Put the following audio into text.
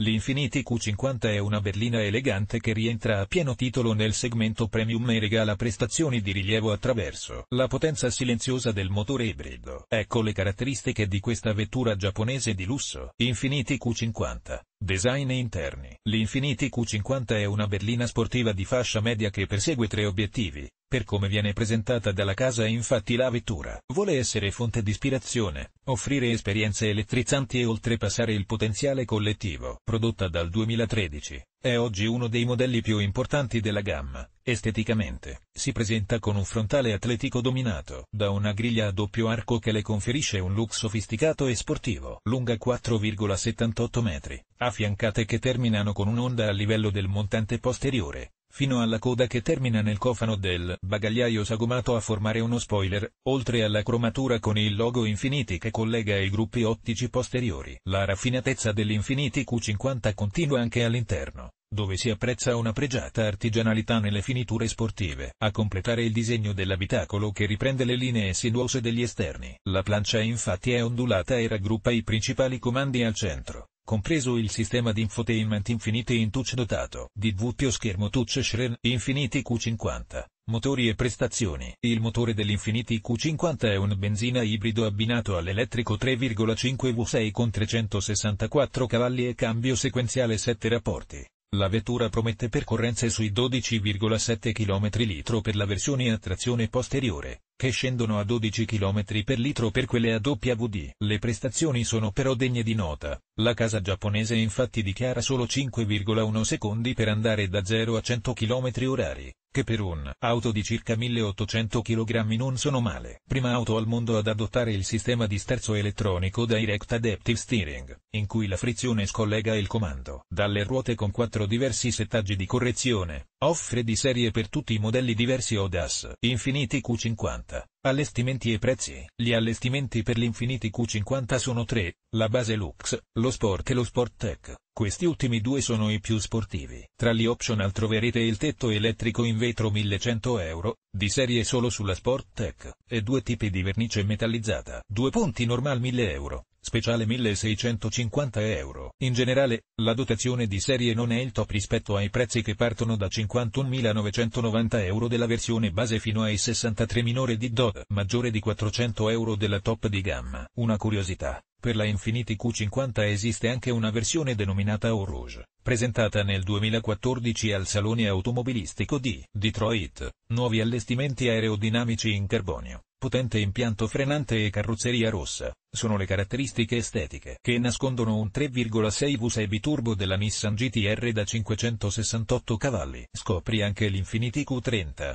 L'Infiniti Q50 è una berlina elegante che rientra a pieno titolo nel segmento premium e regala prestazioni di rilievo attraverso la potenza silenziosa del motore ibrido. Ecco le caratteristiche di questa vettura giapponese di lusso. Infiniti Q50 Design interni. L'Infiniti Q50 è una berlina sportiva di fascia media che persegue tre obiettivi. Per come viene presentata dalla casa infatti la vettura vuole essere fonte di ispirazione, offrire esperienze elettrizzanti e oltrepassare il potenziale collettivo. Prodotta dal 2013, è oggi uno dei modelli più importanti della gamma, Esteticamente, si presenta con un frontale atletico dominato da una griglia a doppio arco che le conferisce un look sofisticato e sportivo, lunga 4,78 metri, affiancate che terminano con un'onda a livello del montante posteriore, fino alla coda che termina nel cofano del bagagliaio sagomato a formare uno spoiler, oltre alla cromatura con il logo Infiniti che collega i gruppi ottici posteriori. La raffinatezza dell'Infiniti Q50 continua anche all'interno, dove si apprezza una pregiata artigianalità nelle finiture sportive. A completare il disegno dell'abitacolo che riprende le linee sinuose degli esterni. La plancia infatti è ondulata e raggruppa i principali comandi al centro compreso il sistema di infotainment Infinite touch dotato di doppio schermo touch Shren, Infiniti Q50, motori e prestazioni. Il motore dell'Infiniti Q50 è un benzina ibrido abbinato all'elettrico 3,5 V6 con 364 cavalli e cambio sequenziale 7 rapporti. La vettura promette percorrenze sui 12,7 km litro per la versione a trazione posteriore che scendono a 12 km per litro per quelle a WD. Le prestazioni sono però degne di nota, la casa giapponese infatti dichiara solo 5,1 secondi per andare da 0 a 100 km orari, che per un auto di circa 1800 kg non sono male. Prima auto al mondo ad adottare il sistema di sterzo elettronico Direct Adaptive Steering, in cui la frizione scollega il comando dalle ruote con quattro diversi settaggi di correzione, Offre di serie per tutti i modelli diversi ODAS, Infiniti Q50, allestimenti e prezzi. Gli allestimenti per l'Infiniti Q50 sono tre, la base Lux, lo Sport e lo Sport Tech. Questi ultimi due sono i più sportivi. Tra gli optional troverete il tetto elettrico in vetro 1100 euro, di serie solo sulla Sport Tech, e due tipi di vernice metallizzata. Due punti normal 1000 euro speciale 1650 euro. In generale, la dotazione di serie non è il top rispetto ai prezzi che partono da 51.990 euro della versione base fino ai 63 minore di DOD, maggiore di 400 euro della top di gamma. Una curiosità. Per la Infiniti Q50 esiste anche una versione denominata Eau Rouge, presentata nel 2014 al Salone Automobilistico di Detroit, nuovi allestimenti aerodinamici in carbonio, potente impianto frenante e carrozzeria rossa, sono le caratteristiche estetiche che nascondono un 3,6 V6 biturbo della Nissan GTR da 568 cavalli. Scopri anche l'Infiniti Q30,